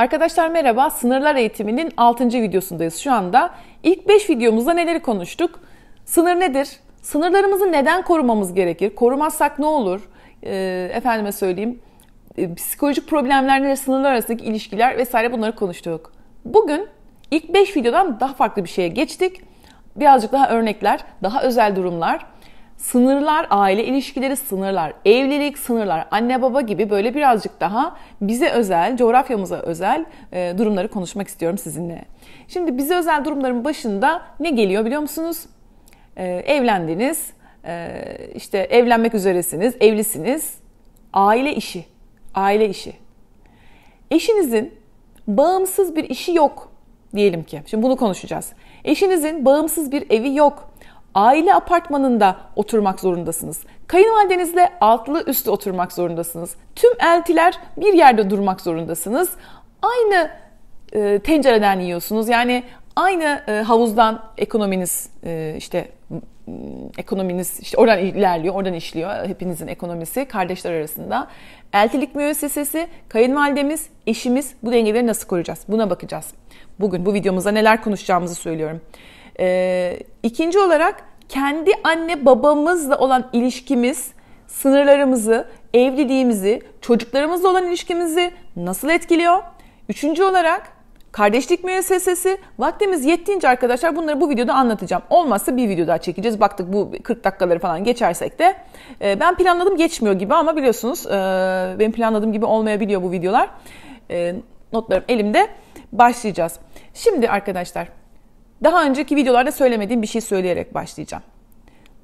Arkadaşlar merhaba, sınırlar eğitiminin 6. videosundayız şu anda. İlk 5 videomuzda neleri konuştuk? Sınır nedir? Sınırlarımızı neden korumamız gerekir? Korumazsak ne olur? Ee, efendime söyleyeyim, e, psikolojik problemlerle sınırlar arasındaki ilişkiler vesaire bunları konuştuk. Bugün ilk 5 videodan daha farklı bir şeye geçtik. Birazcık daha örnekler, daha özel durumlar sınırlar, aile ilişkileri sınırlar, evlilik sınırlar, anne baba gibi böyle birazcık daha bize özel, coğrafyamıza özel e, durumları konuşmak istiyorum sizinle. Şimdi bize özel durumların başında ne geliyor biliyor musunuz? E, evlendiniz, e, işte evlenmek üzeresiniz, evlisiniz, aile işi, aile işi. Eşinizin bağımsız bir işi yok diyelim ki. Şimdi bunu konuşacağız. Eşinizin bağımsız bir evi yok aile apartmanında oturmak zorundasınız. Kayınvalidenizle altlı üstlü oturmak zorundasınız. Tüm eltiler bir yerde durmak zorundasınız. Aynı e, tencereden yiyorsunuz. Yani aynı e, havuzdan ekonominiz e, işte ekonominiz işte oradan ilerliyor, oradan işliyor hepinizin ekonomisi kardeşler arasında. Eltilik müessesesi, kayınvalidemiz, eşimiz bu dengeleri nasıl koruyacağız? Buna bakacağız. Bugün bu videomuzda neler konuşacağımızı söylüyorum. E, ikinci olarak kendi anne babamızla olan ilişkimiz, sınırlarımızı, evliliğimizi, çocuklarımızla olan ilişkimizi nasıl etkiliyor? Üçüncü olarak Kardeşlik müessesesi. Vaktimiz yettiğince arkadaşlar bunları bu videoda anlatacağım. Olmazsa bir video daha çekeceğiz. Baktık bu 40 dakikaları falan geçersek de. Ee, ben planladım geçmiyor gibi ama biliyorsunuz e, benim planladığım gibi olmayabiliyor bu videolar. Ee, notlarım elimde. Başlayacağız. Şimdi arkadaşlar daha önceki videolarda söylemediğim bir şey söyleyerek başlayacağım.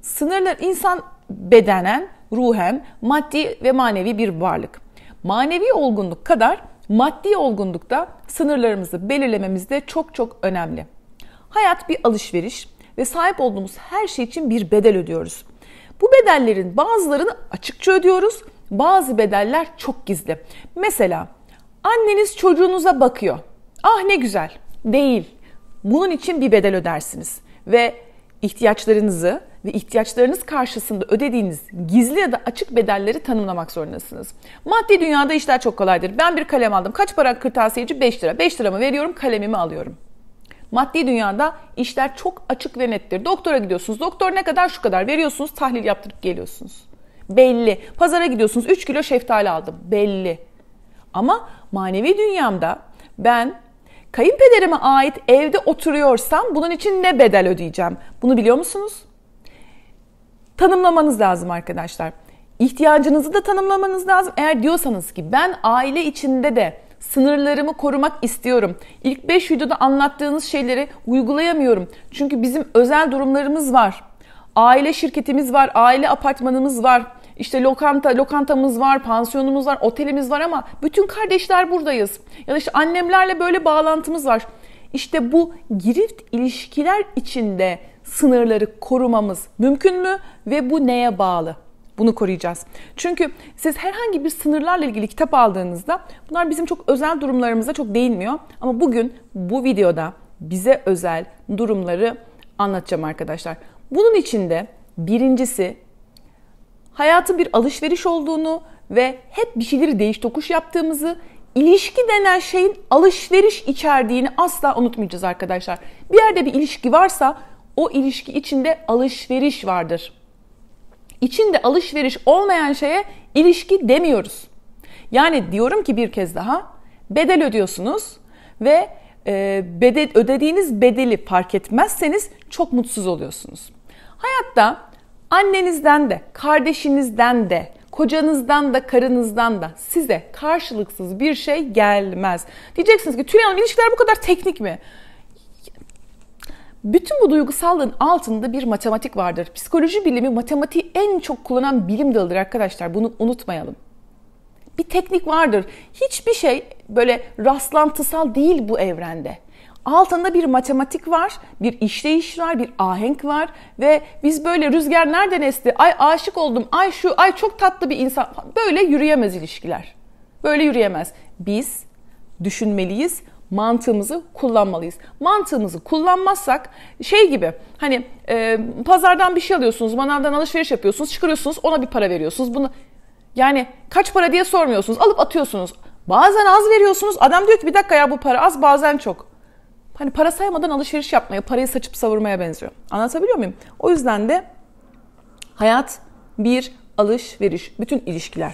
Sınırlar insan bedenen, ruhen, maddi ve manevi bir varlık. Manevi olgunluk kadar maddi olgunlukta sınırlarımızı belirlememiz de çok çok önemli. Hayat bir alışveriş ve sahip olduğumuz her şey için bir bedel ödüyoruz. Bu bedellerin bazılarını açıkça ödüyoruz, bazı bedeller çok gizli. Mesela anneniz çocuğunuza bakıyor. Ah ne güzel. Değil. Bunun için bir bedel ödersiniz ve ihtiyaçlarınızı ve ihtiyaçlarınız karşısında ödediğiniz gizli ya da açık bedelleri tanımlamak zorundasınız. Maddi dünyada işler çok kolaydır. Ben bir kalem aldım. Kaç para kırtasiyeci? 5 lira. 5 liramı veriyorum, kalemimi alıyorum. Maddi dünyada işler çok açık ve nettir. Doktora gidiyorsunuz. Doktor ne kadar şu kadar veriyorsunuz. Tahlil yaptırıp geliyorsunuz. Belli. Pazara gidiyorsunuz. 3 kilo şeftali aldım. Belli. Ama manevi dünyamda ben kayınpederime ait evde oturuyorsam bunun için ne bedel ödeyeceğim? Bunu biliyor musunuz? Tanımlamanız lazım arkadaşlar. İhtiyacınızı da tanımlamanız lazım. Eğer diyorsanız ki ben aile içinde de sınırlarımı korumak istiyorum. İlk 5 videoda anlattığınız şeyleri uygulayamıyorum. Çünkü bizim özel durumlarımız var. Aile şirketimiz var, aile apartmanımız var işte lokanta, lokantamız var, pansiyonumuz var, otelimiz var ama bütün kardeşler buradayız. Ya da işte annemlerle böyle bağlantımız var. İşte bu girift ilişkiler içinde sınırları korumamız mümkün mü ve bu neye bağlı? Bunu koruyacağız. Çünkü siz herhangi bir sınırlarla ilgili kitap aldığınızda bunlar bizim çok özel durumlarımıza çok değinmiyor. Ama bugün bu videoda bize özel durumları anlatacağım arkadaşlar. Bunun içinde birincisi hayatın bir alışveriş olduğunu ve hep bir şeyleri değiş tokuş yaptığımızı, ilişki denen şeyin alışveriş içerdiğini asla unutmayacağız arkadaşlar. Bir yerde bir ilişki varsa o ilişki içinde alışveriş vardır. İçinde alışveriş olmayan şeye ilişki demiyoruz. Yani diyorum ki bir kez daha bedel ödüyorsunuz ve e, bedel ödediğiniz bedeli fark etmezseniz çok mutsuz oluyorsunuz. Hayatta Annenizden de, kardeşinizden de, kocanızdan da, karınızdan da size karşılıksız bir şey gelmez. Diyeceksiniz ki Tülay Hanım ilişkiler bu kadar teknik mi? Bütün bu duygusallığın altında bir matematik vardır. Psikoloji bilimi matematiği en çok kullanan bilim dalıdır arkadaşlar. Bunu unutmayalım. Bir teknik vardır. Hiçbir şey böyle rastlantısal değil bu evrende. Altında bir matematik var, bir işleyiş var, bir ahenk var ve biz böyle rüzgar nereden esti, ay aşık oldum, ay şu, ay çok tatlı bir insan. Böyle yürüyemez ilişkiler. Böyle yürüyemez. Biz düşünmeliyiz, mantığımızı kullanmalıyız. Mantığımızı kullanmazsak şey gibi hani e, pazardan bir şey alıyorsunuz, manavdan alışveriş yapıyorsunuz, çıkarıyorsunuz, ona bir para veriyorsunuz. Bunu yani kaç para diye sormuyorsunuz, alıp atıyorsunuz. Bazen az veriyorsunuz. Adam diyor ki bir dakika ya bu para az, bazen çok hani para saymadan alışveriş yapmaya, parayı saçıp savurmaya benziyor. Anlatabiliyor muyum? O yüzden de hayat bir alışveriş, bütün ilişkiler.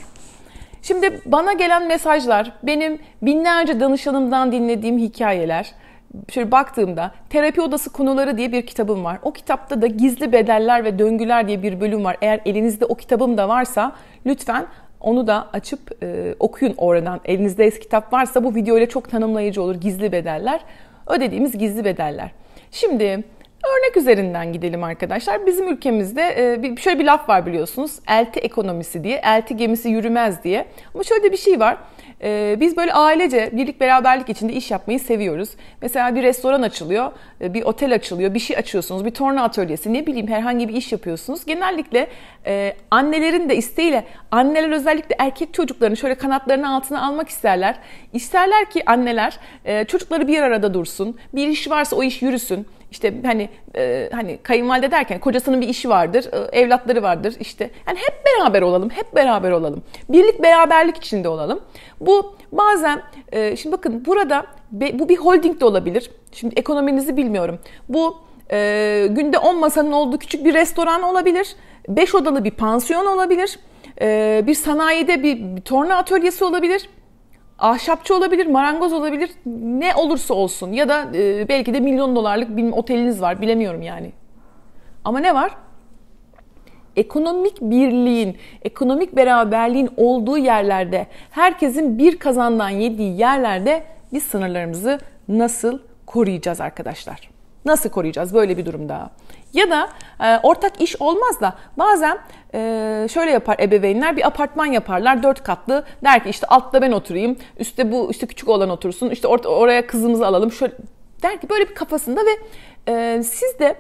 Şimdi bana gelen mesajlar, benim binlerce danışanımdan dinlediğim hikayeler, şöyle baktığımda terapi odası konuları diye bir kitabım var. O kitapta da gizli bedeller ve döngüler diye bir bölüm var. Eğer elinizde o kitabım da varsa lütfen onu da açıp e, okuyun oradan. Elinizde eski kitap varsa bu video ile çok tanımlayıcı olur gizli bedeller ödediğimiz gizli bedeller. Şimdi örnek üzerinden gidelim arkadaşlar. Bizim ülkemizde e, şöyle bir laf var biliyorsunuz. Elti ekonomisi diye, elti gemisi yürümez diye. Ama şöyle bir şey var. Ee, biz böyle ailece birlik beraberlik içinde iş yapmayı seviyoruz. Mesela bir restoran açılıyor, e, bir otel açılıyor, bir şey açıyorsunuz, bir torna atölyesi, ne bileyim herhangi bir iş yapıyorsunuz. Genellikle e, annelerin de isteğiyle, anneler özellikle erkek çocuklarını şöyle kanatlarının altına almak isterler. İsterler ki anneler e, çocukları bir arada dursun, bir iş varsa o iş yürüsün işte hani e, hani kayınvalide derken kocasının bir işi vardır, e, evlatları vardır işte. Yani hep beraber olalım, hep beraber olalım. Birlik beraberlik içinde olalım. Bu bazen e, şimdi bakın burada be, bu bir holding de olabilir. Şimdi ekonominizi bilmiyorum. Bu e, günde 10 masanın olduğu küçük bir restoran olabilir. 5 odalı bir pansiyon olabilir. E, bir sanayide bir, bir torna atölyesi olabilir ahşapçı olabilir, marangoz olabilir, ne olursa olsun ya da e, belki de milyon dolarlık bir oteliniz var, bilemiyorum yani. Ama ne var? Ekonomik birliğin, ekonomik beraberliğin olduğu yerlerde, herkesin bir kazandan yediği yerlerde biz sınırlarımızı nasıl koruyacağız arkadaşlar? Nasıl koruyacağız böyle bir durumda? Ya da e, ortak iş olmaz da bazen e, şöyle yapar ebeveynler bir apartman yaparlar dört katlı der ki işte altta ben oturayım üstte bu işte küçük olan otursun işte or- oraya kızımızı alalım şöyle der ki böyle bir kafasında ve e, siz de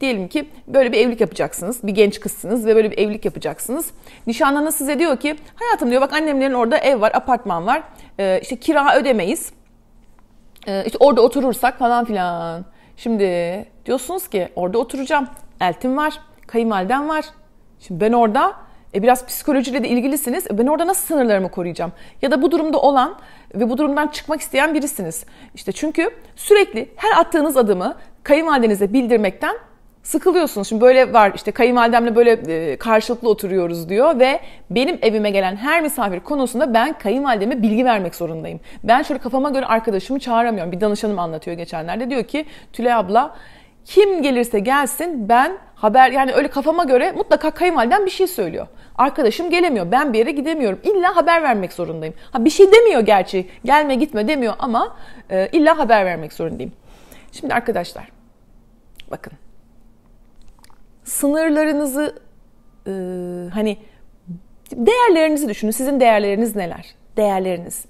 diyelim ki böyle bir evlilik yapacaksınız. Bir genç kızsınız ve böyle bir evlilik yapacaksınız. nişanlana size diyor ki hayatım diyor bak annemlerin orada ev var, apartman var. E, işte kira ödemeyiz. E, işte orada oturursak falan filan. Şimdi diyorsunuz ki orada oturacağım. Eltim var, kayınvalidem var. Şimdi ben orada e, biraz psikolojiyle de ilgilisiniz. E, ben orada nasıl sınırlarımı koruyacağım? Ya da bu durumda olan ve bu durumdan çıkmak isteyen birisiniz. İşte çünkü sürekli her attığınız adımı kayınvalidenize bildirmekten sıkılıyorsunuz. Şimdi böyle var işte kayınvalidemle böyle e, karşılıklı oturuyoruz diyor ve benim evime gelen her misafir konusunda ben kayınvalideme bilgi vermek zorundayım. Ben şöyle kafama göre arkadaşımı çağıramıyorum. Bir danışanım anlatıyor geçenlerde diyor ki Tülay abla kim gelirse gelsin ben haber yani öyle kafama göre mutlaka kayınvaliden bir şey söylüyor. Arkadaşım gelemiyor ben bir yere gidemiyorum İlla haber vermek zorundayım. Ha bir şey demiyor gerçi gelme gitme demiyor ama e, illa haber vermek zorundayım. Şimdi arkadaşlar bakın sınırlarınızı e, hani değerlerinizi düşünün. Sizin değerleriniz neler? Değerleriniz.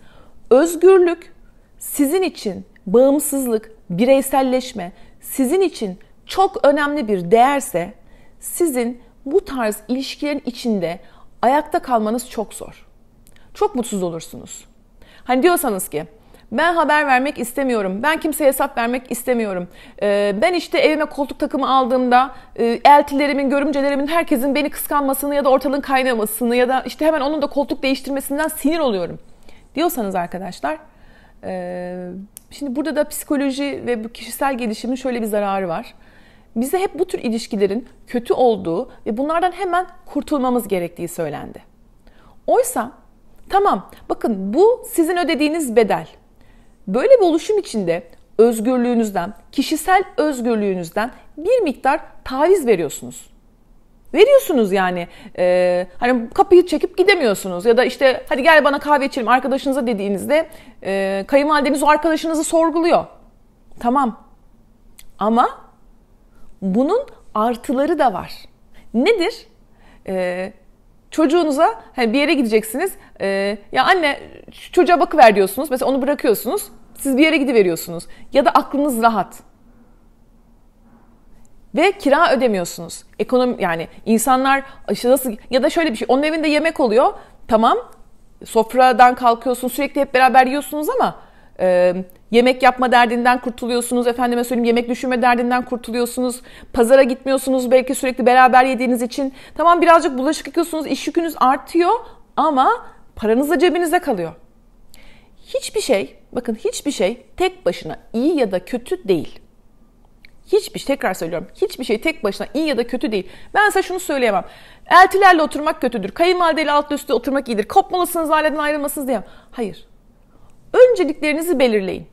Özgürlük sizin için bağımsızlık, bireyselleşme sizin için çok önemli bir değerse sizin bu tarz ilişkilerin içinde ayakta kalmanız çok zor. Çok mutsuz olursunuz. Hani diyorsanız ki ben haber vermek istemiyorum. Ben kimseye hesap vermek istemiyorum. Ee, ben işte evime koltuk takımı aldığımda e, eltilerimin, görümcelerimin, herkesin beni kıskanmasını ya da ortalığın kaynamasını ya da işte hemen onun da koltuk değiştirmesinden sinir oluyorum. Diyorsanız arkadaşlar, e, şimdi burada da psikoloji ve bu kişisel gelişimin şöyle bir zararı var. Bize hep bu tür ilişkilerin kötü olduğu ve bunlardan hemen kurtulmamız gerektiği söylendi. Oysa Tamam bakın bu sizin ödediğiniz bedel. Böyle bir oluşum içinde özgürlüğünüzden, kişisel özgürlüğünüzden bir miktar taviz veriyorsunuz. Veriyorsunuz yani e, hani kapıyı çekip gidemiyorsunuz ya da işte hadi gel bana kahve içelim arkadaşınıza dediğinizde e, kayınvalideniz o arkadaşınızı sorguluyor. Tamam ama bunun artıları da var. Nedir? Ee, çocuğunuza hani bir yere gideceksiniz. E, ya anne çocuğa bakıver diyorsunuz. Mesela onu bırakıyorsunuz. Siz bir yere gidiveriyorsunuz ya da aklınız rahat. Ve kira ödemiyorsunuz. Ekonomi yani insanlar işte nasıl ya da şöyle bir şey. Onun evinde yemek oluyor. Tamam. Sofradan kalkıyorsun sürekli hep beraber yiyorsunuz ama e, yemek yapma derdinden kurtuluyorsunuz. Efendime söyleyeyim yemek düşünme derdinden kurtuluyorsunuz. Pazara gitmiyorsunuz belki sürekli beraber yediğiniz için. Tamam birazcık bulaşık yıkıyorsunuz. iş yükünüz artıyor ama paranız da cebinize kalıyor. Hiçbir şey, bakın hiçbir şey tek başına iyi ya da kötü değil. Hiçbir şey, tekrar söylüyorum, hiçbir şey tek başına iyi ya da kötü değil. Ben size şunu söyleyemem. Eltilerle oturmak kötüdür, kayınvalideyle alt üstü oturmak iyidir, kopmalısınız, aileden ayrılmasınız diye. Hayır. Önceliklerinizi belirleyin.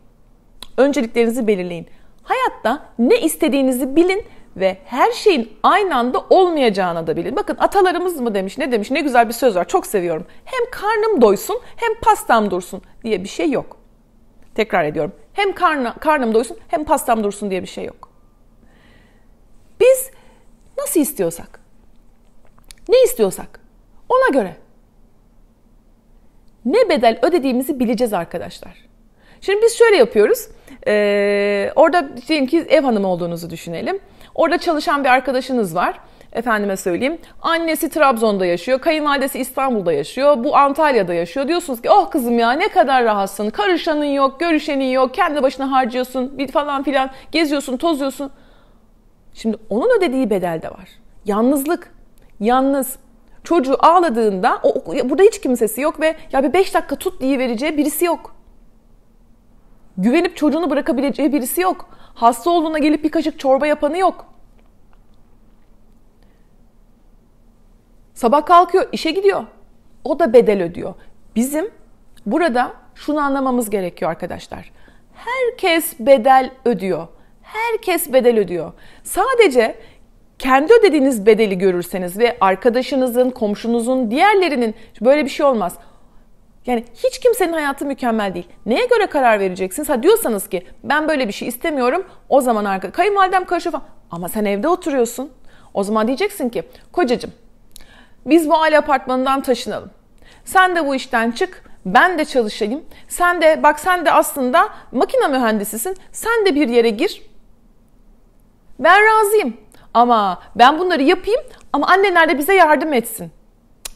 Önceliklerinizi belirleyin. Hayatta ne istediğinizi bilin ve her şeyin aynı anda olmayacağına da bilin. Bakın atalarımız mı demiş ne demiş ne güzel bir söz var çok seviyorum. Hem karnım doysun hem pastam dursun diye bir şey yok. Tekrar ediyorum. Hem karnı, karnım doysun hem pastam dursun diye bir şey yok. Biz nasıl istiyorsak, ne istiyorsak ona göre ne bedel ödediğimizi bileceğiz arkadaşlar. Şimdi biz şöyle yapıyoruz. Ee, orada diyelim ki ev hanımı olduğunuzu düşünelim. Orada çalışan bir arkadaşınız var. Efendime söyleyeyim. Annesi Trabzon'da yaşıyor. Kayınvalidesi İstanbul'da yaşıyor. Bu Antalya'da yaşıyor. Diyorsunuz ki oh kızım ya ne kadar rahatsın. Karışanın yok, görüşenin yok. Kendi başına harcıyorsun bir falan filan. Geziyorsun, tozuyorsun. Şimdi onun ödediği bedel de var. Yalnızlık. Yalnız çocuğu ağladığında o, burada hiç kimsesi yok ve ya bir beş dakika tut diye vereceği birisi yok. Güvenip çocuğunu bırakabileceği birisi yok. Hasta olduğuna gelip bir kaşık çorba yapanı yok. Sabah kalkıyor, işe gidiyor. O da bedel ödüyor. Bizim burada şunu anlamamız gerekiyor arkadaşlar. Herkes bedel ödüyor. Herkes bedel ödüyor. Sadece kendi ödediğiniz bedeli görürseniz ve arkadaşınızın, komşunuzun, diğerlerinin böyle bir şey olmaz. Yani hiç kimsenin hayatı mükemmel değil. Neye göre karar vereceksiniz? Ha diyorsanız ki ben böyle bir şey istemiyorum. O zaman arka kayınvalidem karışıyor falan. Ama sen evde oturuyorsun. O zaman diyeceksin ki kocacım biz bu aile apartmanından taşınalım. Sen de bu işten çık ben de çalışayım. Sen de bak sen de aslında makine mühendisisin. Sen de bir yere gir. Ben razıyım. Ama ben bunları yapayım ama anneler de bize yardım etsin.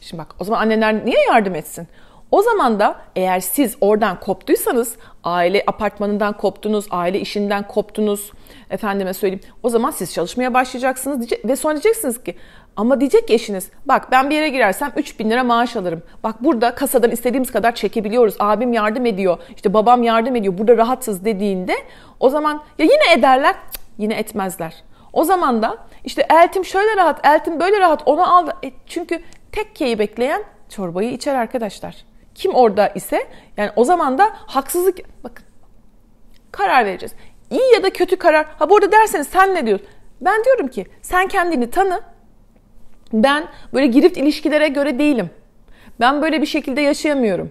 Şimdi bak o zaman anneler niye yardım etsin? O zaman da eğer siz oradan koptuysanız, aile apartmanından koptunuz, aile işinden koptunuz, efendime söyleyeyim. O zaman siz çalışmaya başlayacaksınız diyecek, ve sonra diyeceksiniz ki ama diyecek ki eşiniz bak ben bir yere girersem 3000 lira maaş alırım. Bak burada kasadan istediğimiz kadar çekebiliyoruz. Abim yardım ediyor. işte babam yardım ediyor. Burada rahatsız dediğinde o zaman ya yine ederler cık, yine etmezler. O zaman da işte eltim şöyle rahat, eltim böyle rahat onu al. E, çünkü keyi bekleyen çorbayı içer arkadaşlar. Kim orada ise yani o zaman da haksızlık bakın karar vereceğiz. İyi ya da kötü karar. Ha bu arada derseniz sen ne diyorsun? Ben diyorum ki sen kendini tanı. Ben böyle girift ilişkilere göre değilim. Ben böyle bir şekilde yaşayamıyorum.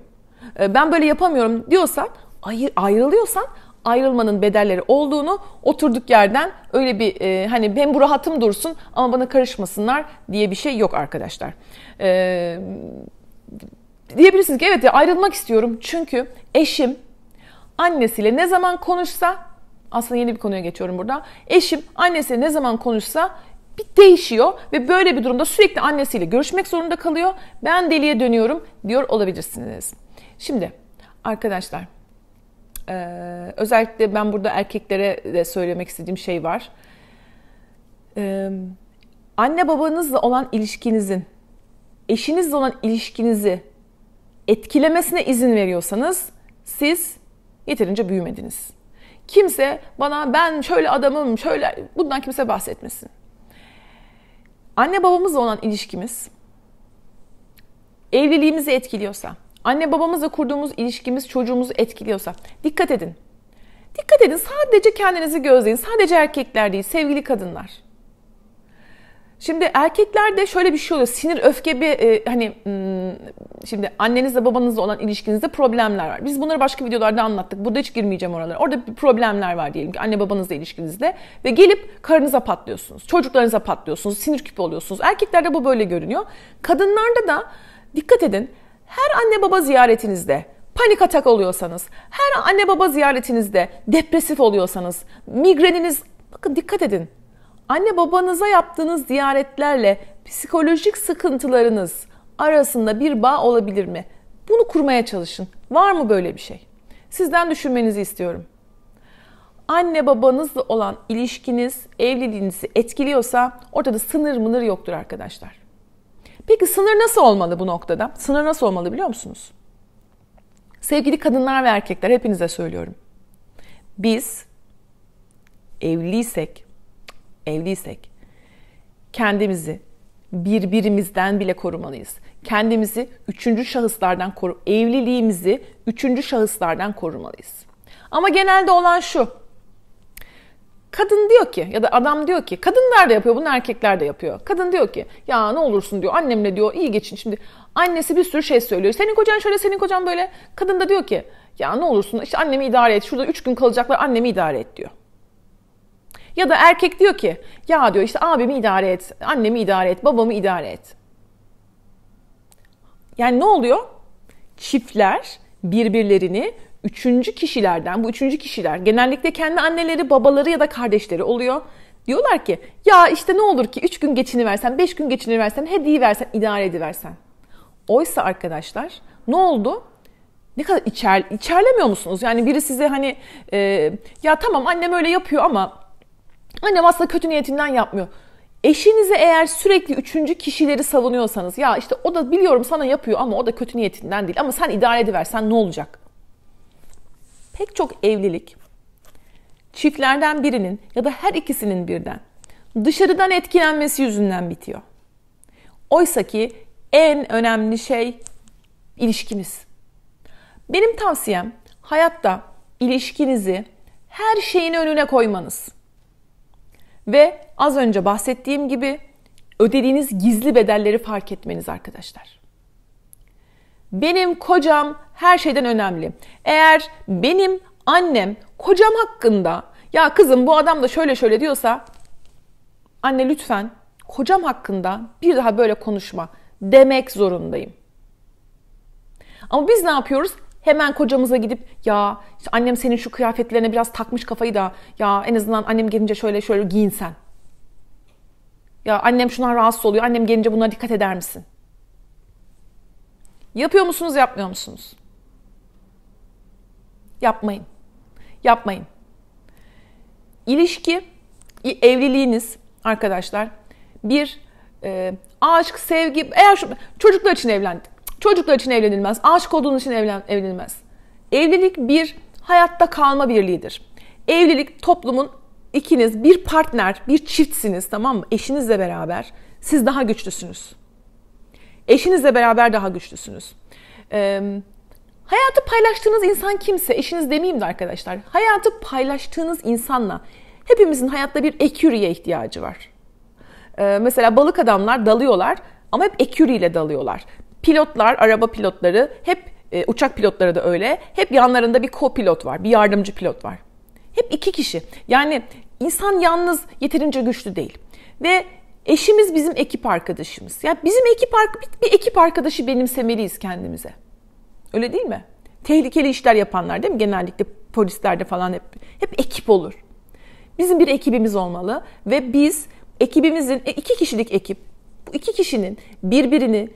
Ee, ben böyle yapamıyorum diyorsan ayrılıyorsan ayrılmanın bedelleri olduğunu oturduk yerden öyle bir e, hani ben bu rahatım dursun ama bana karışmasınlar diye bir şey yok arkadaşlar. E, diyebilirsiniz ki evet ya ayrılmak istiyorum çünkü eşim annesiyle ne zaman konuşsa aslında yeni bir konuya geçiyorum burada. Eşim annesiyle ne zaman konuşsa bir değişiyor ve böyle bir durumda sürekli annesiyle görüşmek zorunda kalıyor. Ben deliye dönüyorum diyor olabilirsiniz. Şimdi arkadaşlar özellikle ben burada erkeklere de söylemek istediğim şey var. anne babanızla olan ilişkinizin, eşinizle olan ilişkinizi etkilemesine izin veriyorsanız siz yeterince büyümediniz. Kimse bana ben şöyle adamım, şöyle bundan kimse bahsetmesin. Anne babamızla olan ilişkimiz evliliğimizi etkiliyorsa, anne babamızla kurduğumuz ilişkimiz çocuğumuzu etkiliyorsa dikkat edin. Dikkat edin sadece kendinizi gözleyin. Sadece erkekler değil sevgili kadınlar. Şimdi erkeklerde şöyle bir şey oluyor. Sinir, öfke bir e, hani hmm, şimdi annenizle babanızla olan ilişkinizde problemler var. Biz bunları başka videolarda anlattık. Burada hiç girmeyeceğim oralara. Orada bir problemler var diyelim ki anne babanızla ilişkinizde ve gelip karınıza patlıyorsunuz. Çocuklarınıza patlıyorsunuz. Sinir küpü oluyorsunuz. Erkeklerde bu böyle görünüyor. Kadınlarda da dikkat edin. Her anne baba ziyaretinizde panik atak oluyorsanız, her anne baba ziyaretinizde depresif oluyorsanız, migreniniz bakın dikkat edin Anne babanıza yaptığınız ziyaretlerle psikolojik sıkıntılarınız arasında bir bağ olabilir mi? Bunu kurmaya çalışın. Var mı böyle bir şey? Sizden düşünmenizi istiyorum. Anne babanızla olan ilişkiniz, evliliğinizi etkiliyorsa ortada sınır mınır yoktur arkadaşlar. Peki sınır nasıl olmalı bu noktada? Sınır nasıl olmalı biliyor musunuz? Sevgili kadınlar ve erkekler hepinize söylüyorum. Biz evliysek, evliysek kendimizi birbirimizden bile korumalıyız. Kendimizi üçüncü şahıslardan koru, evliliğimizi üçüncü şahıslardan korumalıyız. Ama genelde olan şu. Kadın diyor ki ya da adam diyor ki kadınlar da yapıyor bunu erkekler de yapıyor. Kadın diyor ki ya ne olursun diyor annemle diyor iyi geçin şimdi. Annesi bir sürü şey söylüyor. Senin kocan şöyle senin kocan böyle. Kadın da diyor ki ya ne olursun işte annemi idare et. Şurada üç gün kalacaklar annemi idare et diyor. Ya da erkek diyor ki ya diyor işte abimi idare et, annemi idare et, babamı idare et. Yani ne oluyor? Çiftler birbirlerini üçüncü kişilerden, bu üçüncü kişiler genellikle kendi anneleri, babaları ya da kardeşleri oluyor. Diyorlar ki ya işte ne olur ki 3 gün geçini versen, 5 gün geçini versen, hediye versen, idare ediversen. Oysa arkadaşlar ne oldu? Ne kadar içer, içerlemiyor musunuz? Yani biri size hani e, ya tamam annem öyle yapıyor ama Annem aslında kötü niyetinden yapmıyor. Eşinize eğer sürekli üçüncü kişileri savunuyorsanız ya işte o da biliyorum sana yapıyor ama o da kötü niyetinden değil ama sen idare ediversen ne olacak? Pek çok evlilik çiftlerden birinin ya da her ikisinin birden dışarıdan etkilenmesi yüzünden bitiyor. Oysa ki en önemli şey ilişkimiz. Benim tavsiyem hayatta ilişkinizi her şeyin önüne koymanız ve az önce bahsettiğim gibi ödediğiniz gizli bedelleri fark etmeniz arkadaşlar. Benim kocam her şeyden önemli. Eğer benim annem kocam hakkında ya kızım bu adam da şöyle şöyle diyorsa anne lütfen kocam hakkında bir daha böyle konuşma demek zorundayım. Ama biz ne yapıyoruz? hemen kocamıza gidip ya işte annem senin şu kıyafetlerine biraz takmış kafayı da ya en azından annem gelince şöyle şöyle giyinsen Ya annem şundan rahatsız oluyor. Annem gelince buna dikkat eder misin? Yapıyor musunuz, yapmıyor musunuz? Yapmayın. Yapmayın. İlişki, evliliğiniz arkadaşlar bir e, aşk, sevgi, eğer şu, çocuklar için evlendik Çocuklar için evlenilmez. Aşık olduğun için evlen, evlenilmez. Evlilik bir hayatta kalma birliğidir. Evlilik toplumun ikiniz bir partner, bir çiftsiniz tamam mı? Eşinizle beraber siz daha güçlüsünüz. Eşinizle beraber daha güçlüsünüz. Ee, hayatı paylaştığınız insan kimse, eşiniz demeyeyim de arkadaşlar. Hayatı paylaştığınız insanla hepimizin hayatta bir ekürüye ihtiyacı var. Ee, mesela balık adamlar dalıyorlar ama hep eküriyle dalıyorlar pilotlar, araba pilotları hep e, uçak pilotları da öyle. Hep yanlarında bir co-pilot var, bir yardımcı pilot var. Hep iki kişi. Yani insan yalnız yeterince güçlü değil. Ve eşimiz bizim ekip arkadaşımız. Ya yani bizim ekip bir ekip arkadaşı benimsemeliyiz kendimize. Öyle değil mi? Tehlikeli işler yapanlar değil mi? Genellikle polislerde falan hep hep ekip olur. Bizim bir ekibimiz olmalı ve biz ekibimizin e, iki kişilik ekip bu iki kişinin birbirini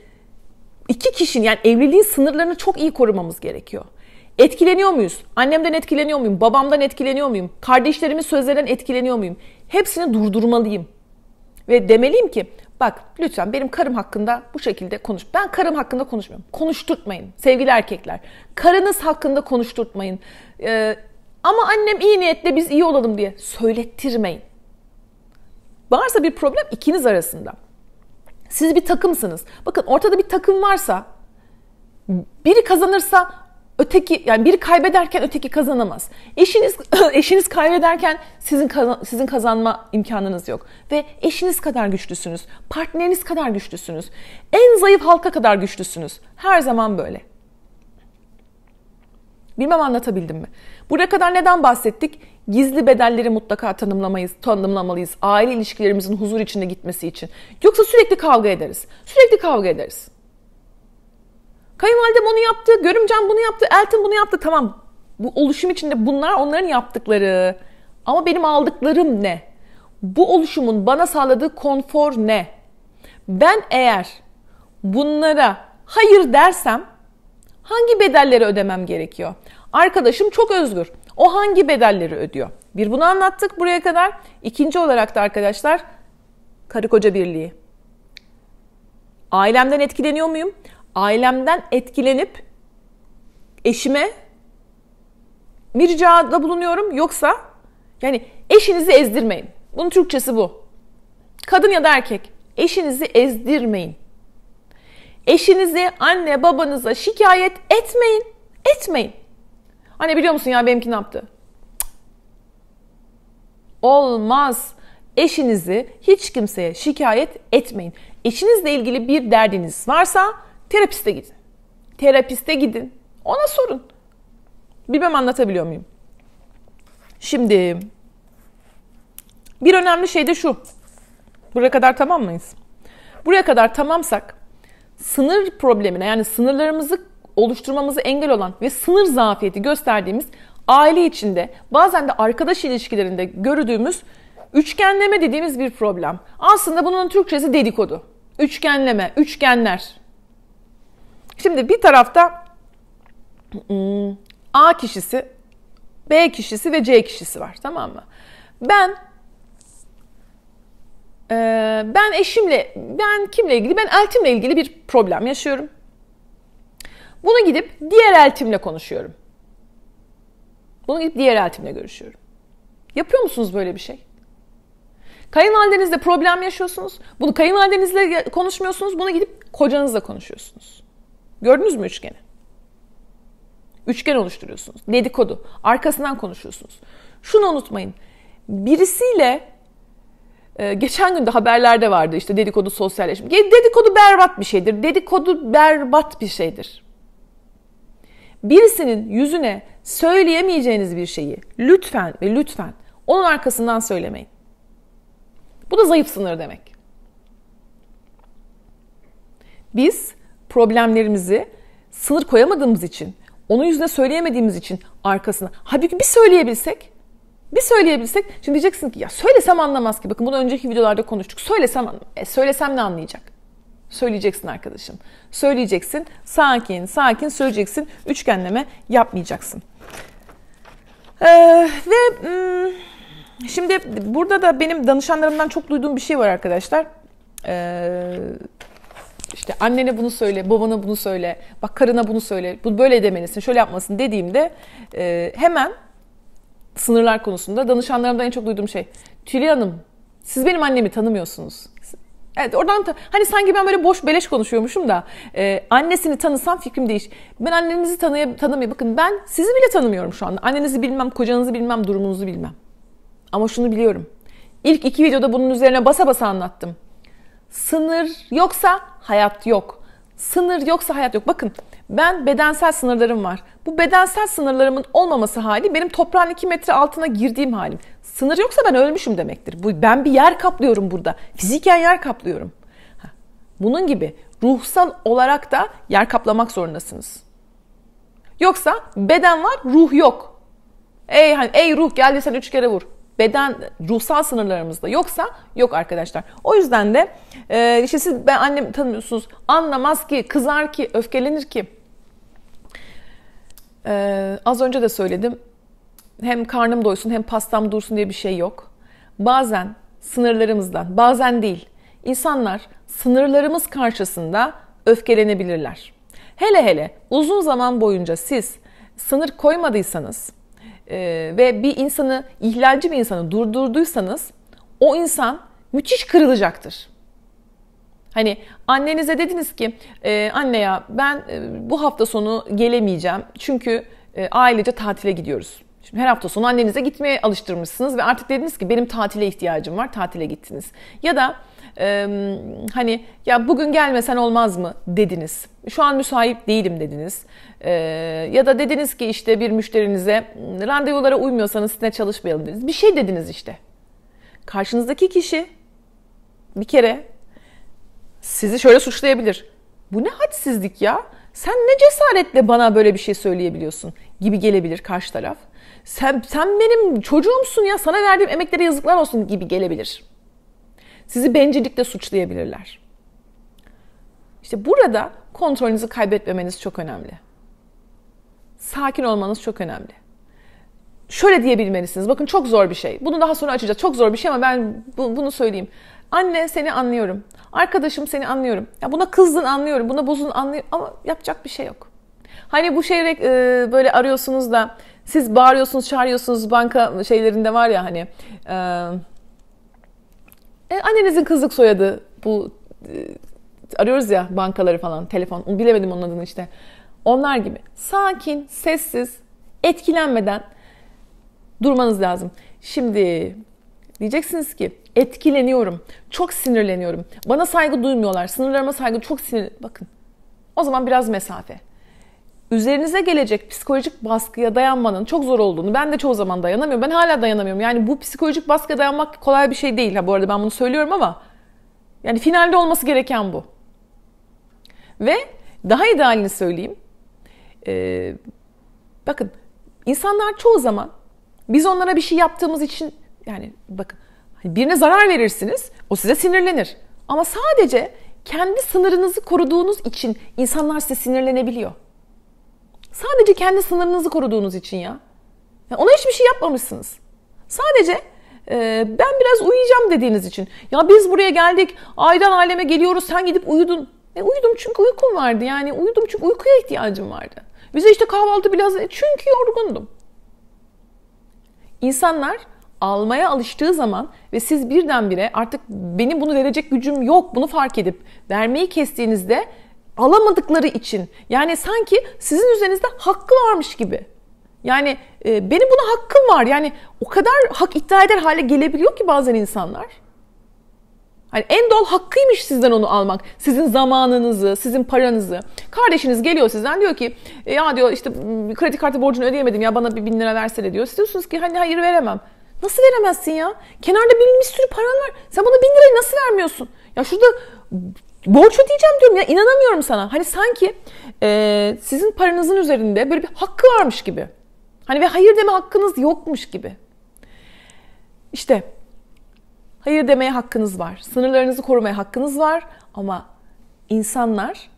iki kişinin yani evliliğin sınırlarını çok iyi korumamız gerekiyor. Etkileniyor muyuz? Annemden etkileniyor muyum? Babamdan etkileniyor muyum? Kardeşlerimin sözlerinden etkileniyor muyum? Hepsini durdurmalıyım. Ve demeliyim ki bak lütfen benim karım hakkında bu şekilde konuş. Ben karım hakkında konuşmuyorum. Konuşturtmayın sevgili erkekler. Karınız hakkında konuşturtmayın. Ee, ama annem iyi niyetle biz iyi olalım diye söylettirmeyin. Varsa bir problem ikiniz arasında. Siz bir takımsınız. Bakın ortada bir takım varsa biri kazanırsa öteki yani biri kaybederken öteki kazanamaz. Eşiniz eşiniz kaybederken sizin sizin kazanma imkanınız yok ve eşiniz kadar güçlüsünüz. Partneriniz kadar güçlüsünüz. En zayıf halka kadar güçlüsünüz. Her zaman böyle. Bilmem anlatabildim mi? Buraya kadar neden bahsettik? Gizli bedelleri mutlaka tanımlamayız, tanımlamalıyız. Aile ilişkilerimizin huzur içinde gitmesi için. Yoksa sürekli kavga ederiz. Sürekli kavga ederiz. Kayınvalidem onu yaptı, görümcem bunu yaptı, Elton bunu yaptı. Tamam bu oluşum içinde bunlar onların yaptıkları. Ama benim aldıklarım ne? Bu oluşumun bana sağladığı konfor ne? Ben eğer bunlara hayır dersem hangi bedelleri ödemem gerekiyor? Arkadaşım çok özgür. O hangi bedelleri ödüyor? Bir bunu anlattık buraya kadar. İkinci olarak da arkadaşlar karı koca birliği. Ailemden etkileniyor muyum? Ailemden etkilenip eşime bir ricada bulunuyorum yoksa yani eşinizi ezdirmeyin. Bunun Türkçesi bu. Kadın ya da erkek eşinizi ezdirmeyin. Eşinizi anne babanıza şikayet etmeyin. Etmeyin. Anne biliyor musun ya benimki ne yaptı? Olmaz. Eşinizi hiç kimseye şikayet etmeyin. Eşinizle ilgili bir derdiniz varsa terapiste gidin. Terapiste gidin. Ona sorun. Bilmem anlatabiliyor muyum? Şimdi bir önemli şey de şu. Buraya kadar tamam mıyız? Buraya kadar tamamsak sınır problemine yani sınırlarımızı oluşturmamızı engel olan ve sınır zafiyeti gösterdiğimiz aile içinde bazen de arkadaş ilişkilerinde gördüğümüz üçgenleme dediğimiz bir problem. Aslında bunun Türkçesi dedikodu. Üçgenleme, üçgenler. Şimdi bir tarafta hmm, A kişisi, B kişisi ve C kişisi var tamam mı? Ben e, ben eşimle, ben kimle ilgili, ben Eltim'le ilgili bir problem yaşıyorum. Bunu gidip diğer eltimle konuşuyorum. Bunu gidip diğer eltimle görüşüyorum. Yapıyor musunuz böyle bir şey? Kayınvalidenizle problem yaşıyorsunuz. Bunu kayınvalidenizle konuşmuyorsunuz. Bunu gidip kocanızla konuşuyorsunuz. Gördünüz mü üçgeni? Üçgen oluşturuyorsunuz. Dedikodu. Arkasından konuşuyorsunuz. Şunu unutmayın. Birisiyle e, geçen gün de haberlerde vardı işte dedikodu sosyalleşme. Dedikodu berbat bir şeydir. Dedikodu berbat bir şeydir birisinin yüzüne söyleyemeyeceğiniz bir şeyi lütfen ve lütfen onun arkasından söylemeyin. Bu da zayıf sınır demek. Biz problemlerimizi sınır koyamadığımız için, onun yüzüne söyleyemediğimiz için arkasına. Halbuki bir söyleyebilsek, bir söyleyebilsek. Şimdi diyeceksin ki ya söylesem anlamaz ki. Bakın bunu önceki videolarda konuştuk. Söylesem e, söylesem ne anlayacak? Söyleyeceksin arkadaşım. Söyleyeceksin. Sakin sakin söyleyeceksin. Üçgenleme yapmayacaksın. Ee, ve hmm, şimdi burada da benim danışanlarımdan çok duyduğum bir şey var arkadaşlar. Ee, işte annene bunu söyle, babana bunu söyle, bak karına bunu söyle, bu böyle demelisin, şöyle yapmasın dediğimde e, hemen sınırlar konusunda danışanlarımdan en çok duyduğum şey. Tülay Hanım, siz benim annemi tanımıyorsunuz. Evet oradan hani sanki ben böyle boş beleş konuşuyormuşum da e, annesini tanısam fikrim değiş. Ben annenizi tanıya, tanımaya bakın ben sizi bile tanımıyorum şu anda. Annenizi bilmem, kocanızı bilmem, durumunuzu bilmem. Ama şunu biliyorum. İlk iki videoda bunun üzerine basa basa anlattım. Sınır yoksa hayat yok. Sınır yoksa hayat yok. Bakın ben bedensel sınırlarım var. Bu bedensel sınırlarımın olmaması hali benim toprağın 2 metre altına girdiğim halim. Sınır yoksa ben ölmüşüm demektir. Bu, ben bir yer kaplıyorum burada. Fiziken yer kaplıyorum. Bunun gibi ruhsal olarak da yer kaplamak zorundasınız. Yoksa beden var, ruh yok. Ey hani ey ruh geldi sen üç kere vur. Beden ruhsal sınırlarımızda yoksa yok arkadaşlar. O yüzden de e, işte siz ben annemi tanımıyorsunuz. Anlamaz ki, kızar ki, öfkelenir ki. Ee, az önce de söyledim. Hem karnım doysun hem pastam dursun diye bir şey yok. Bazen sınırlarımızdan, bazen değil. İnsanlar sınırlarımız karşısında öfkelenebilirler. Hele hele uzun zaman boyunca siz sınır koymadıysanız e, ve bir insanı, ihlalci bir insanı durdurduysanız o insan müthiş kırılacaktır. Hani annenize dediniz ki e, anne ya ben e, bu hafta sonu gelemeyeceğim çünkü e, ailece tatile gidiyoruz. Şimdi her hafta sonu annenize gitmeye alıştırmışsınız ve artık dediniz ki benim tatile ihtiyacım var tatile gittiniz. Ya da e, hani ya bugün gelmesen olmaz mı dediniz. Şu an müsait değilim dediniz. E, ya da dediniz ki işte bir müşterinize randevulara uymuyorsanız sizinle çalışmayalım dediniz. Bir şey dediniz işte. Karşınızdaki kişi bir kere sizi şöyle suçlayabilir. Bu ne hadsizlik ya? Sen ne cesaretle bana böyle bir şey söyleyebiliyorsun gibi gelebilir karşı taraf. Sen, sen benim çocuğumsun ya sana verdiğim emeklere yazıklar olsun gibi gelebilir. Sizi bencillikle suçlayabilirler. İşte burada kontrolünüzü kaybetmemeniz çok önemli. Sakin olmanız çok önemli. Şöyle diyebilmelisiniz. Bakın çok zor bir şey. Bunu daha sonra açacağız. Çok zor bir şey ama ben bunu söyleyeyim. Anne seni anlıyorum. Arkadaşım seni anlıyorum. Ya buna kızdın anlıyorum. Buna bozun anlıyorum. Ama yapacak bir şey yok. Hani bu şey e, böyle arıyorsunuz da siz bağırıyorsunuz, çağırıyorsunuz banka şeylerinde var ya hani e, e, annenizin kızlık soyadı bu e, arıyoruz ya bankaları falan telefon bilemedim onun adını işte. Onlar gibi sakin, sessiz, etkilenmeden durmanız lazım. Şimdi diyeceksiniz ki etkileniyorum. Çok sinirleniyorum. Bana saygı duymuyorlar. Sınırlarıma saygı çok sinir. Bakın. O zaman biraz mesafe. Üzerinize gelecek psikolojik baskıya dayanmanın çok zor olduğunu ben de çoğu zaman dayanamıyorum. Ben hala dayanamıyorum. Yani bu psikolojik baskıya dayanmak kolay bir şey değil. Ha bu arada ben bunu söylüyorum ama yani finalde olması gereken bu. Ve daha idealini söyleyeyim. Ee, bakın insanlar çoğu zaman biz onlara bir şey yaptığımız için yani bakın Hani birine zarar verirsiniz, o size sinirlenir. Ama sadece kendi sınırınızı koruduğunuz için insanlar size sinirlenebiliyor. Sadece kendi sınırınızı koruduğunuz için ya. Yani ona hiçbir şey yapmamışsınız. Sadece e, ben biraz uyuyacağım dediğiniz için. Ya biz buraya geldik, aydan aleme geliyoruz, sen gidip uyudun. E uyudum çünkü uykum vardı yani uyudum çünkü uykuya ihtiyacım vardı. Bize işte kahvaltı biraz e, çünkü yorgundum. İnsanlar almaya alıştığı zaman ve siz birdenbire artık benim bunu verecek gücüm yok bunu fark edip vermeyi kestiğinizde alamadıkları için yani sanki sizin üzerinizde hakkı varmış gibi. Yani e, benim buna hakkım var. Yani o kadar hak iddia eder hale gelebiliyor ki bazen insanlar. Hani en doğal hakkıymış sizden onu almak. Sizin zamanınızı, sizin paranızı. Kardeşiniz geliyor sizden diyor ki e, ya diyor işte kredi kartı borcunu ödeyemedim ya bana bir bin lira versene diyor. Siz diyorsunuz ki hani hayır veremem. Nasıl veremezsin ya? Kenarda benim bir sürü paran var. Sen bana bin lirayı nasıl vermiyorsun? Ya şurada borç ödeyeceğim diyorum ya inanamıyorum sana. Hani sanki e, sizin paranızın üzerinde böyle bir hakkı varmış gibi. Hani ve hayır deme hakkınız yokmuş gibi. İşte hayır demeye hakkınız var. Sınırlarınızı korumaya hakkınız var. Ama insanlar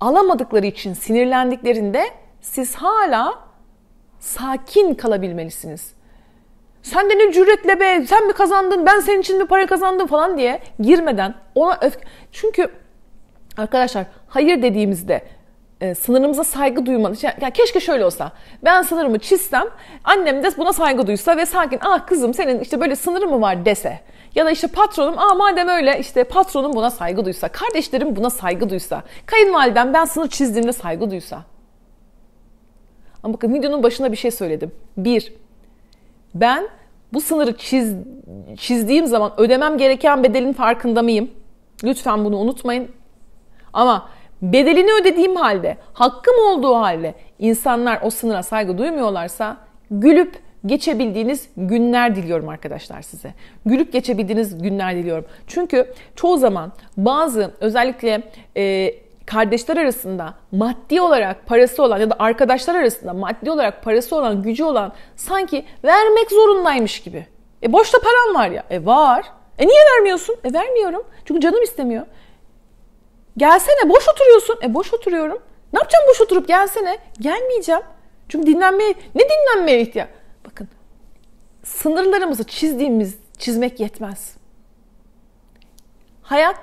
alamadıkları için sinirlendiklerinde siz hala sakin kalabilmelisiniz. Sen de ne cüretle be sen mi kazandın ben senin için mi para kazandım falan diye girmeden ona öfke... Çünkü arkadaşlar hayır dediğimizde e, sınırımıza saygı duymanız. Yani, yani keşke şöyle olsa. Ben sınırımı çizsem, annem de buna saygı duysa ve sakin, "Ah kızım senin işte böyle sınırı mı var?" dese. Ya da işte patronum, ah madem öyle işte patronum buna saygı duysa, kardeşlerim buna saygı duysa, kayınvalidem ben sınır çizdiğimde saygı duysa." Ama bakın videonun başında bir şey söyledim. Bir, ben bu sınırı çiz, çizdiğim zaman ödemem gereken bedelin farkında mıyım? Lütfen bunu unutmayın. Ama bedelini ödediğim halde, hakkım olduğu halde insanlar o sınıra saygı duymuyorlarsa gülüp geçebildiğiniz günler diliyorum arkadaşlar size. Gülüp geçebildiğiniz günler diliyorum. Çünkü çoğu zaman bazı özellikle e, kardeşler arasında maddi olarak parası olan ya da arkadaşlar arasında maddi olarak parası olan, gücü olan sanki vermek zorundaymış gibi. E boşta paran var ya. E var. E niye vermiyorsun? E vermiyorum. Çünkü canım istemiyor. Gelsene boş oturuyorsun. E boş oturuyorum. Ne yapacağım boş oturup gelsene. Gelmeyeceğim. Çünkü dinlenmeye, ne dinlenmeye ihtiyaç? Bakın sınırlarımızı çizdiğimiz, çizmek yetmez. Hayat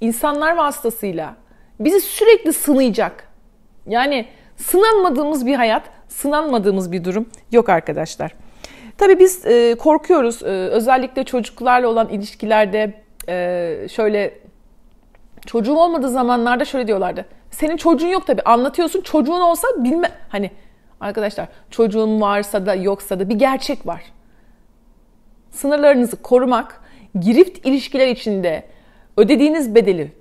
insanlar vasıtasıyla bizi sürekli sınayacak. Yani sınanmadığımız bir hayat, sınanmadığımız bir durum yok arkadaşlar. Tabii biz e, korkuyoruz. E, özellikle çocuklarla olan ilişkilerde e, şöyle çocuğum olmadığı zamanlarda şöyle diyorlardı. Senin çocuğun yok tabii. Anlatıyorsun. Çocuğun olsa bilme hani arkadaşlar çocuğun varsa da yoksa da bir gerçek var. Sınırlarınızı korumak, girift ilişkiler içinde ödediğiniz bedeli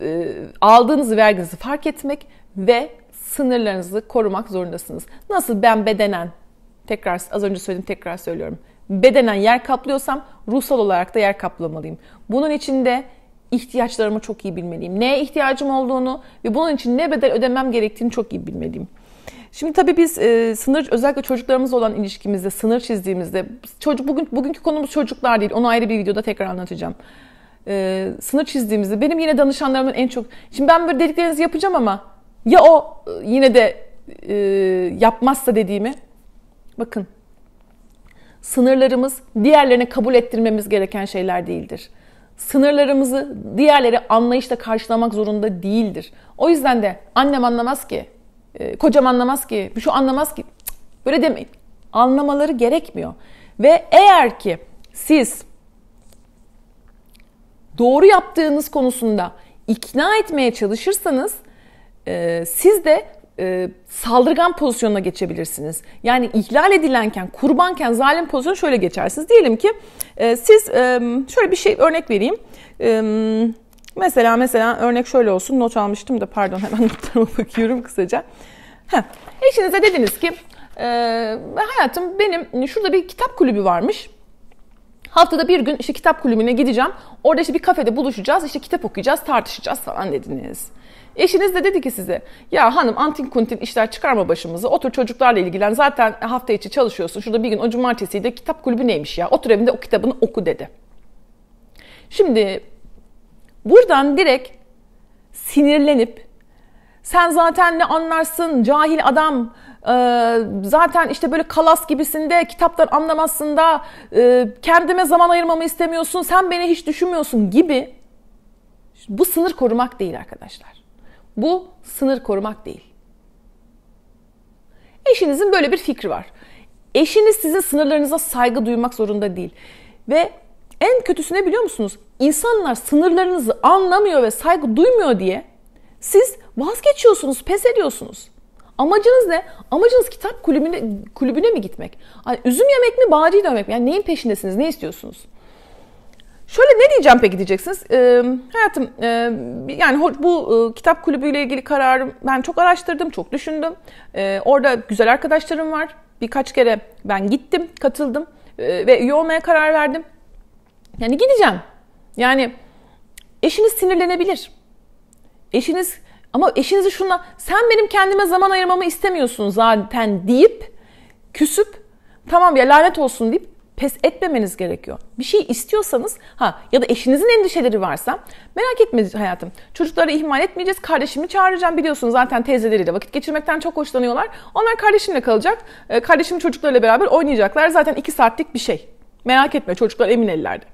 e, aldığınızı verginizi fark etmek ve sınırlarınızı korumak zorundasınız. Nasıl ben bedenen tekrar az önce söyledim tekrar söylüyorum. Bedenen yer kaplıyorsam ruhsal olarak da yer kaplamalıyım. Bunun için de ihtiyaçlarımı çok iyi bilmeliyim. Neye ihtiyacım olduğunu ve bunun için ne bedel ödemem gerektiğini çok iyi bilmeliyim. Şimdi tabii biz e, sınır özellikle çocuklarımız olan ilişkimizde sınır çizdiğimizde çocuk bugün bugünkü konumuz çocuklar değil. Onu ayrı bir videoda tekrar anlatacağım e, sınır çizdiğimizi benim yine danışanlarımın en çok şimdi ben böyle dediklerinizi yapacağım ama ya o e, yine de e, yapmazsa dediğimi bakın sınırlarımız diğerlerine kabul ettirmemiz gereken şeyler değildir. Sınırlarımızı diğerleri anlayışla karşılamak zorunda değildir. O yüzden de annem anlamaz ki, e, kocam anlamaz ki, şu anlamaz ki. Böyle demeyin. Anlamaları gerekmiyor. Ve eğer ki siz doğru yaptığınız konusunda ikna etmeye çalışırsanız e, siz de e, saldırgan pozisyona geçebilirsiniz. Yani ihlal edilenken, kurbanken zalim pozisyonu şöyle geçersiniz. Diyelim ki e, siz e, şöyle bir şey örnek vereyim. E, mesela mesela örnek şöyle olsun. Not almıştım da pardon hemen notlarıma bakıyorum kısaca. Heh, eşinize dediniz ki e, hayatım benim şurada bir kitap kulübü varmış Haftada bir gün işte kitap kulübüne gideceğim. Orada işte bir kafede buluşacağız, işte kitap okuyacağız, tartışacağız falan dediniz. Eşiniz de dedi ki size ya hanım antin kuntin işler çıkarma başımızı otur çocuklarla ilgilen zaten hafta içi çalışıyorsun şurada bir gün o cumartesi kitap kulübü neymiş ya otur evinde o kitabını oku dedi. Şimdi buradan direkt sinirlenip sen zaten ne anlarsın cahil adam ee, zaten işte böyle kalas gibisinde kitaptan anlamazsın da e, kendime zaman ayırmamı istemiyorsun, sen beni hiç düşünmüyorsun gibi. Bu sınır korumak değil arkadaşlar. Bu sınır korumak değil. Eşinizin böyle bir fikri var. Eşiniz sizin sınırlarınıza saygı duymak zorunda değil. Ve en kötüsü ne biliyor musunuz? İnsanlar sınırlarınızı anlamıyor ve saygı duymuyor diye siz vazgeçiyorsunuz, pes ediyorsunuz. Amacınız ne? Amacınız kitap kulübüne, kulübüne mi gitmek? Yani üzüm yemek mi, bağcıyı dövmek mi? Yani neyin peşindesiniz, ne istiyorsunuz? Şöyle ne diyeceğim peki diyeceksiniz. Ee, hayatım e, yani bu e, kitap kulübüyle ilgili kararım ben çok araştırdım, çok düşündüm. E, orada güzel arkadaşlarım var. Birkaç kere ben gittim, katıldım e, ve üye olmaya karar verdim. Yani gideceğim. Yani eşiniz sinirlenebilir. Eşiniz ama eşinizi şuna sen benim kendime zaman ayırmamı istemiyorsun zaten deyip küsüp tamam ya lanet olsun deyip pes etmemeniz gerekiyor. Bir şey istiyorsanız ha ya da eşinizin endişeleri varsa merak etme hayatım. Çocukları ihmal etmeyeceğiz. Kardeşimi çağıracağım. biliyorsunuz zaten teyzeleriyle vakit geçirmekten çok hoşlanıyorlar. Onlar kardeşimle kalacak. Ee, kardeşim çocuklarıyla beraber oynayacaklar. Zaten iki saatlik bir şey. Merak etme çocuklar emin ellerde.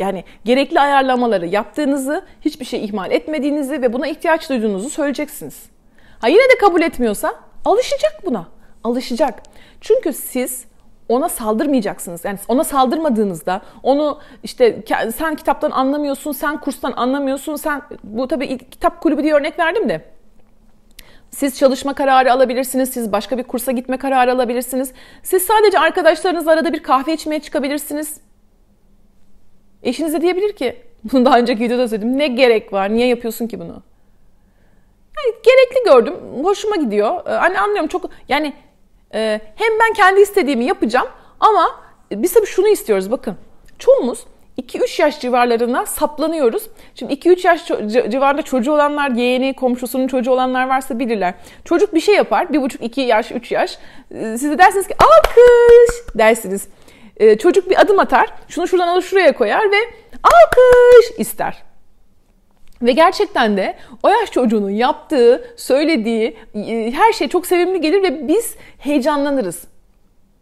Yani gerekli ayarlamaları yaptığınızı, hiçbir şey ihmal etmediğinizi ve buna ihtiyaç duyduğunuzu söyleyeceksiniz. Ha yine de kabul etmiyorsa alışacak buna. Alışacak. Çünkü siz ona saldırmayacaksınız. Yani ona saldırmadığınızda onu işte sen kitaptan anlamıyorsun, sen kurstan anlamıyorsun, sen bu tabii kitap kulübü diye örnek verdim de siz çalışma kararı alabilirsiniz, siz başka bir kursa gitme kararı alabilirsiniz. Siz sadece arkadaşlarınızla arada bir kahve içmeye çıkabilirsiniz. Eşiniz de diyebilir ki bunu daha önceki videoda söyledim. Ne gerek var? Niye yapıyorsun ki bunu? Yani gerekli gördüm. Hoşuma gidiyor. Ee, hani anlıyorum çok yani e, hem ben kendi istediğimi yapacağım ama biz tabii şunu istiyoruz bakın. Çoğumuz 2-3 yaş civarlarına saplanıyoruz. Şimdi 2-3 yaş civarında çocuğu olanlar, yeğeni, komşusunun çocuğu olanlar varsa bilirler. Çocuk bir şey yapar. 1,5-2 yaş, 3 yaş. Ee, siz de dersiniz ki alkış dersiniz e, çocuk bir adım atar, şunu şuradan alır şuraya koyar ve alkış ister. Ve gerçekten de o yaş çocuğunun yaptığı, söylediği e, her şey çok sevimli gelir ve biz heyecanlanırız.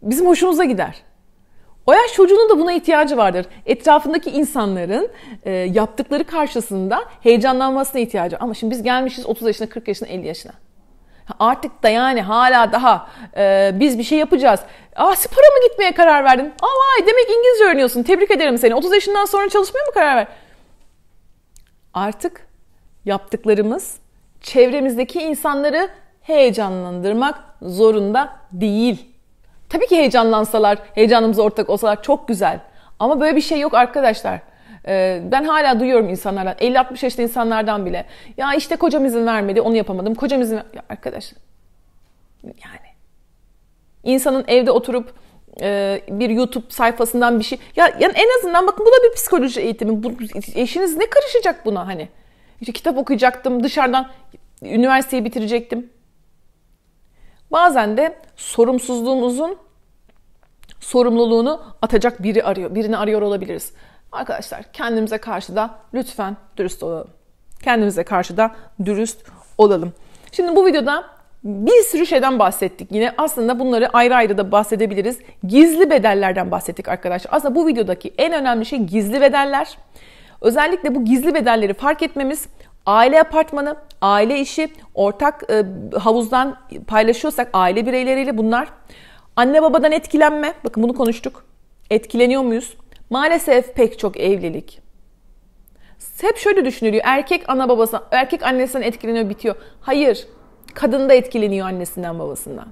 Bizim hoşumuza gider. O yaş çocuğunun da buna ihtiyacı vardır. Etrafındaki insanların e, yaptıkları karşısında heyecanlanmasına ihtiyacı Ama şimdi biz gelmişiz 30 yaşına, 40 yaşına, 50 yaşına. Artık da yani hala daha e, biz bir şey yapacağız. Aa spora mı gitmeye karar verdin? Aa vay demek İngilizce öğreniyorsun. Tebrik ederim seni. 30 yaşından sonra çalışmaya mı karar ver? Artık yaptıklarımız çevremizdeki insanları heyecanlandırmak zorunda değil. Tabii ki heyecanlansalar, heyecanımıza ortak olsalar çok güzel. Ama böyle bir şey yok arkadaşlar. Ee, ben hala duyuyorum insanlardan, 50-60 yaşlı insanlardan bile. Ya işte kocam izin vermedi, onu yapamadım. Kocam izin Ya arkadaş, yani İnsanın evde oturup e, bir YouTube sayfasından bir şey. Ya yani en azından bakın bu da bir psikoloji eğitimi. Bu, eşiniz ne karışacak buna hani? İşte kitap okuyacaktım, dışarıdan üniversiteyi bitirecektim. Bazen de sorumsuzluğumuzun sorumluluğunu atacak biri arıyor, birini arıyor olabiliriz. Arkadaşlar kendimize karşı da lütfen dürüst olalım. Kendimize karşı da dürüst olalım. Şimdi bu videoda bir sürü şeyden bahsettik. Yine aslında bunları ayrı ayrı da bahsedebiliriz. Gizli bedellerden bahsettik arkadaşlar. Aslında bu videodaki en önemli şey gizli bedeller. Özellikle bu gizli bedelleri fark etmemiz aile apartmanı, aile işi, ortak e, havuzdan paylaşıyorsak aile bireyleriyle bunlar. Anne babadan etkilenme, bakın bunu konuştuk. Etkileniyor muyuz? Maalesef pek çok evlilik, hep şöyle düşünülüyor. Erkek ana babası, erkek annesinden etkileniyor, bitiyor. Hayır. Kadın da etkileniyor annesinden babasından.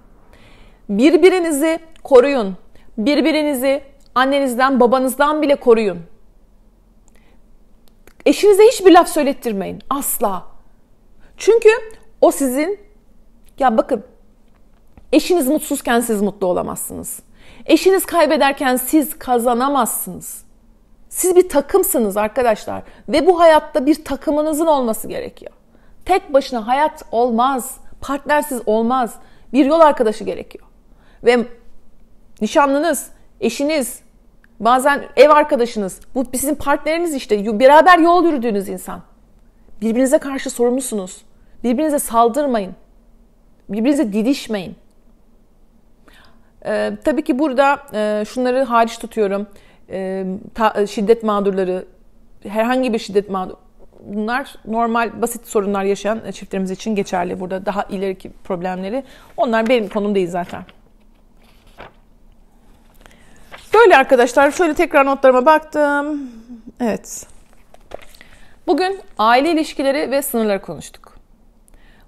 Birbirinizi koruyun. Birbirinizi annenizden babanızdan bile koruyun. Eşinize hiçbir laf söylettirmeyin. Asla. Çünkü o sizin ya bakın eşiniz mutsuzken siz mutlu olamazsınız. Eşiniz kaybederken siz kazanamazsınız. Siz bir takımsınız arkadaşlar ve bu hayatta bir takımınızın olması gerekiyor. Tek başına hayat olmaz. Partnersiz olmaz. Bir yol arkadaşı gerekiyor. Ve nişanlınız, eşiniz, bazen ev arkadaşınız, bu sizin partneriniz işte. Beraber yol yürüdüğünüz insan. Birbirinize karşı sorumlusunuz. Birbirinize saldırmayın. Birbirinize didişmeyin. Ee, tabii ki burada e, şunları hariç tutuyorum. E, ta, şiddet mağdurları, herhangi bir şiddet mağduru bunlar normal basit sorunlar yaşayan çiftlerimiz için geçerli. Burada daha ileriki problemleri. Onlar benim konum değil zaten. Böyle arkadaşlar şöyle tekrar notlarıma baktım. Evet. Bugün aile ilişkileri ve sınırları konuştuk.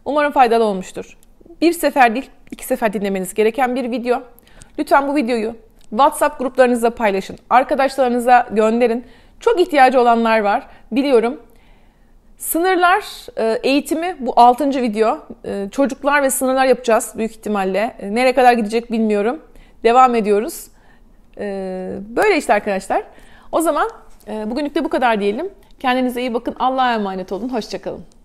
Umarım faydalı olmuştur. Bir sefer değil, iki sefer dinlemeniz gereken bir video. Lütfen bu videoyu WhatsApp gruplarınızla paylaşın. Arkadaşlarınıza gönderin. Çok ihtiyacı olanlar var. Biliyorum Sınırlar e, eğitimi bu 6. video. E, çocuklar ve sınırlar yapacağız büyük ihtimalle. E, nereye kadar gidecek bilmiyorum. Devam ediyoruz. Böyle işte arkadaşlar. O zaman bugünlük de bu kadar diyelim. Kendinize iyi bakın. Allah'a emanet olun. Hoşçakalın.